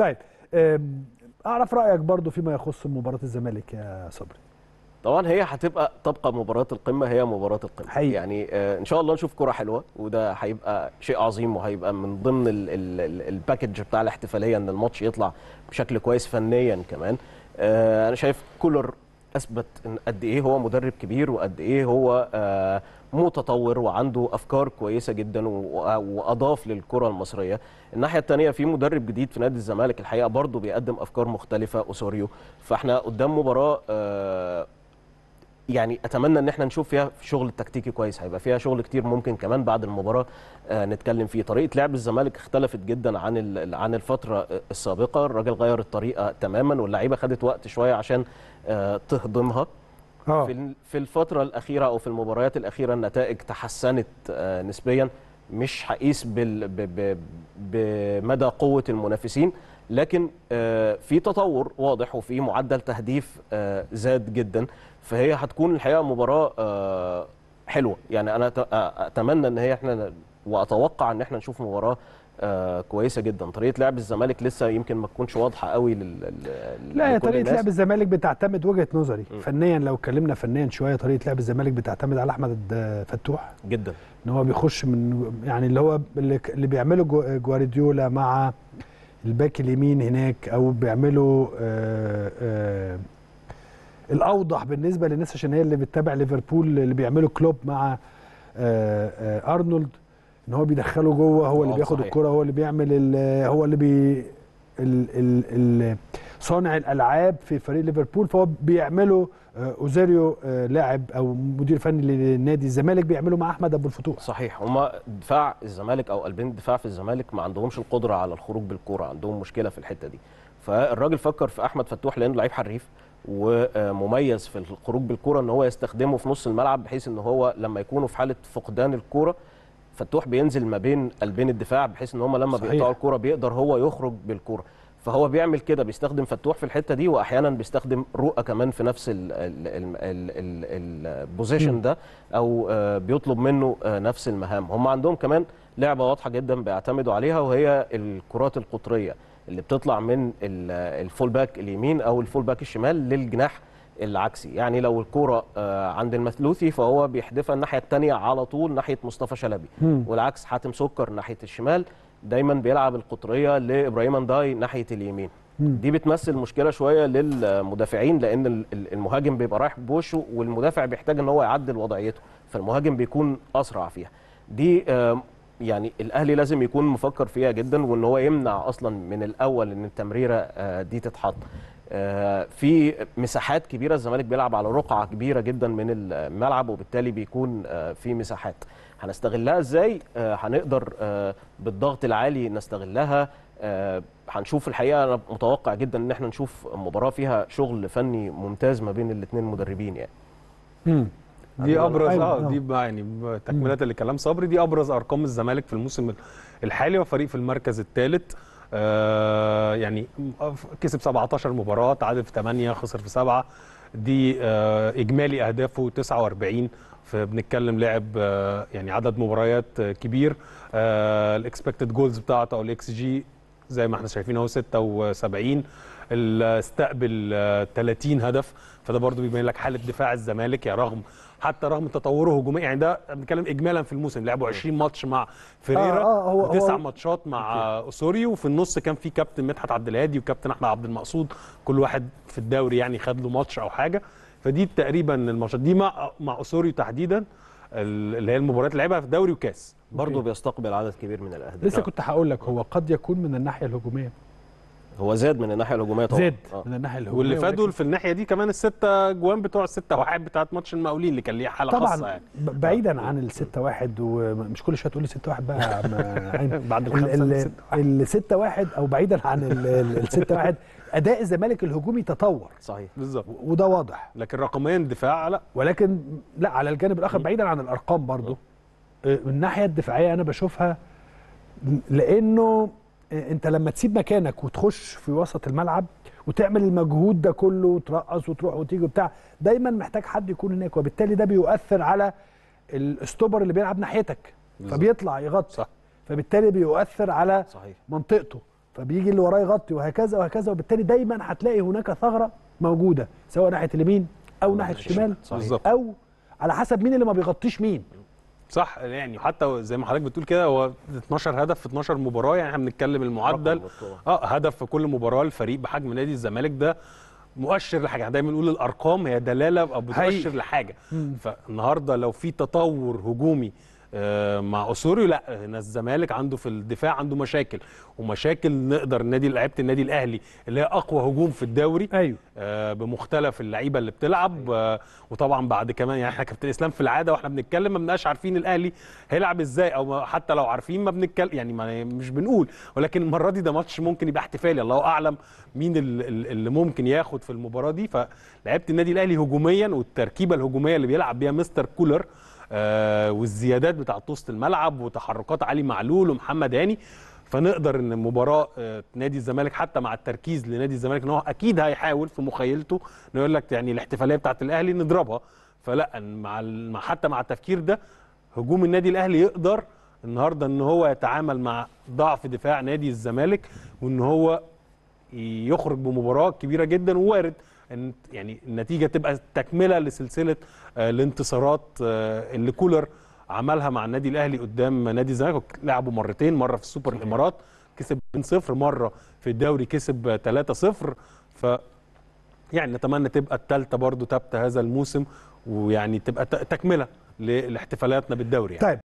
طيب اعرف رايك برضو فيما يخص مباراه الزمالك يا صبري طبعا هي هتبقى تبقى مباراه القمه هي مباراه القمه حقيقي. يعني آه، ان شاء الله نشوف كره حلوه وده هيبقى شيء عظيم وهيبقى من ضمن الباكج بتاع الاحتفاليه ان الماتش يطلع بشكل كويس فنيا كمان آه، انا شايف كولر اثبت ان قد ايه هو مدرب كبير وقد ايه هو آه، متطور وعنده افكار كويسه جدا واضاف للكره المصريه الناحيه الثانيه في مدرب جديد في نادي الزمالك الحقيقه برضه بيقدم افكار مختلفه أسوريو فاحنا قدام مباراه آه، يعني اتمنى ان احنا نشوف فيها شغل تكتيكي كويس هيبقى فيها شغل كتير ممكن كمان بعد المباراه آه، نتكلم فيه طريقه لعب الزمالك اختلفت جدا عن عن الفتره آه، السابقه الراجل غير الطريقه تماما واللعيبه خدت وقت شويه عشان تهضمها آه. في في الفتره الاخيره او في المباريات الاخيره النتائج تحسنت آه، نسبيا مش هقيس بمدى قوه المنافسين لكن آه، في تطور واضح وفي معدل تهديف زاد جدا فهي هتكون الحقيقه مباراه حلوه يعني انا اتمنى ان هي احنا واتوقع ان احنا نشوف مباراه آه، كويسه جدا طريقه لعب الزمالك لسه يمكن ما تكونش واضحه قوي لل... لل... لا يا طريقه لعب الزمالك بتعتمد وجهه نظري م. فنيا لو اتكلمنا فنيا شويه طريقه لعب الزمالك بتعتمد على احمد فتوح جدا ان هو بيخش من يعني اللي هو اللي بيعمله جوارديولا مع الباك اليمين هناك او بيعمله آآ آه، آآ آه، الاوضح بالنسبه للناس عشان هي اللي بتتابع ليفربول اللي بيعمله كلوب مع آآ ارنولد ان هو بيدخله جوه هو اللي آه، بياخد الكره هو اللي بيعمل هو اللي بي الـ الـ الـ صانع الالعاب في فريق ليفربول فهو بيعمله آه، اوزاريو آه، لاعب او مدير فني لنادي الزمالك بيعمله مع احمد ابو الفتوح صحيح هما دفاع الزمالك او قلبين الدفاع في الزمالك ما عندهمش القدره على الخروج بالكوره عندهم مشكله في الحته دي فالراجل فكر في احمد فتوح لانه لعيب حريف ومميز في الخروج بالكوره ان هو يستخدمه في نص الملعب بحيث ان هو لما يكونوا في حاله فقدان الكوره فتوح بينزل ما بين قلبين الدفاع بحيث ان هم لما بيقطعوا الكوره بيقدر هو يخرج بالكوره فهو بيعمل كده بيستخدم فتوح في الحته دي واحيانا بيستخدم رؤى كمان في نفس البوزيشن ده او آه، بيطلب منه آه، نفس المهام هم عندهم كمان لعبه واضحه جدا بيعتمدوا عليها وهي الكرات القطريه اللي بتطلع من الفول باك اليمين او الفول باك الشمال للجناح العكسي يعني لو الكوره آه، عند المثلوثي فهو بيحدفها الناحيه الثانيه على طول ناحيه مصطفى شلبي والعكس حاتم سكر ناحيه الشمال دايما بيلعب القطريه لابراهيم انداي ناحيه اليمين دي بتمثل مشكله شويه للمدافعين لان المهاجم بيبقى رايح بوشه والمدافع بيحتاج ان هو يعدل وضعيته فالمهاجم بيكون اسرع فيها دي يعني الاهلي لازم يكون مفكر فيها جدا وان هو يمنع اصلا من الاول ان التمريره آه، دي تتحط آه، في مساحات كبيره الزمالك بيلعب على رقعه كبيره جدا من الملعب وبالتالي بيكون آه، في مساحات هنستغلها ازاي آه، هنقدر بالضغط العالي نستغلها هنشوف الحقيقه انا متوقع جدا ان احنا نشوف مباراه فيها شغل فني ممتاز ما بين الاثنين مدربين يعني مم. دي أيوة. ابرز أيوة. اه دي يعني تكمله لكلام صبري دي ابرز ارقام الزمالك في الموسم الحالي وفريق في المركز الثالث آه، يعني كسب 17 مباراه تعادل في 8 خسر في 7 دي آه، اجمالي اهدافه 49 فبنتكلم لاعب آه، يعني عدد مباريات كبير الاكسبكتد جولز بتاعته او الاكس جي زي ما احنا شايفين اهو 76 استقبل 30 هدف فده برضو بيبين لك حاله دفاع الزمالك يا رغم حتى رغم تطوره هجوميا يعني ده بنتكلم اجمالا في الموسم لعبوا 20 ماتش مع فيريرا آه آه تسع ماتشات مع اسوري وفي النص كان في كابتن مدحت عبد الهادي وكابتن احمد عبد المقصود كل واحد في الدوري يعني خد له ماتش او حاجه فدي تقريبا الماتشات دي مع مع تحديدا اللي هي المباريات اللي لعبها في دوري وكاس برضه بيستقبل عدد كبير من الاهداف لسه كنت هقول لك هو قد يكون من الناحيه الهجوميه هو زاد من الناحيه الهجوميه طبعا زاد آه. من الناحيه الهجوميه واللي فادوا في الناحيه دي كمان الستة جوان بتوع الستة واحد بتاعت ماتش المقاولين اللي كان ليه حاله طبعا خاصه يعني طبعا بعيدا عن الستة واحد ومش كل شويه تقول لي ستة واحد بقى بعد الخمسه الستة واحد او بعيدا عن الستة واحد اداء الزمالك الهجومي تطور صحيح بالظبط وده واضح لكن رقميا دفاع لا ولكن لا على الجانب الاخر بعيدا عن الارقام برضه الناحيه الدفاعيه انا بشوفها لانه انت لما تسيب مكانك وتخش في وسط الملعب وتعمل المجهود ده كله وترقص وتروح وتيجي وبتاع دايما محتاج حد يكون هناك وبالتالي ده بيؤثر على الاستوبر اللي بيلعب ناحيتك فبيطلع يغطي صح. فبالتالي بيؤثر على صحيح. منطقته فبيجي اللي وراه يغطي وهكذا وهكذا وبالتالي دايما هتلاقي هناك ثغره موجوده سواء ناحيه اليمين او ناحيه الشمال او على حسب مين اللي ما بيغطيش مين صح يعني حتى زي ما حضرتك بتقول كده هو 12 هدف في 12 مباراه يعني احنا بنتكلم المعدل اه هدف في كل مباراه الفريق بحجم نادي الزمالك ده مؤشر لحاجه دايما نقول الارقام هي دلاله او بتؤشر لحاجه فالنهارده لو في تطور هجومي آه، مع اسوريو لا هنا الزمالك عنده في الدفاع عنده مشاكل ومشاكل نقدر النادي لعيبه النادي الاهلي اللي هي اقوى هجوم في الدوري ايوه آه، بمختلف اللعيبه اللي بتلعب أيوه. آه، وطبعا بعد كمان يعني احنا كابتن اسلام في العاده واحنا بنتكلم ما بنبقاش عارفين الاهلي هيلعب ازاي او حتى لو عارفين ما بنتكلم يعني ما مش بنقول ولكن المره دي ده ماتش ممكن يبقى احتفالي الله اعلم مين اللي ممكن ياخد في المباراه دي فلعيبه النادي الاهلي هجوميا والتركيبه الهجوميه اللي بيلعب بيها مستر كولر آه، والزيادات بتاعه وسط الملعب وتحركات علي معلول ومحمد هاني فنقدر ان مباراه آه، نادي الزمالك حتى مع التركيز لنادي الزمالك ان هو اكيد هيحاول في مخيلته انه يقول لك يعني الاحتفاليه بتاعه الاهلي نضربها فلا مع حتى مع التفكير ده هجوم النادي الاهلي يقدر النهارده ان هو يتعامل مع ضعف دفاع نادي الزمالك وان هو يخرج بمباراه كبيره جدا ووارد ان يعني النتيجه تبقى تكمله لسلسله آه، الانتصارات آه، اللي كولر عملها مع النادي الاهلي قدام نادي الزمالك لعبوا مرتين مره في السوبر الامارات كسب 2-0 مره في الدوري كسب 3-0 ف يعني نتمنى تبقى الثالثه برضو ثابته هذا الموسم ويعني تبقى تكمله لاحتفالاتنا بالدوري يعني. طيب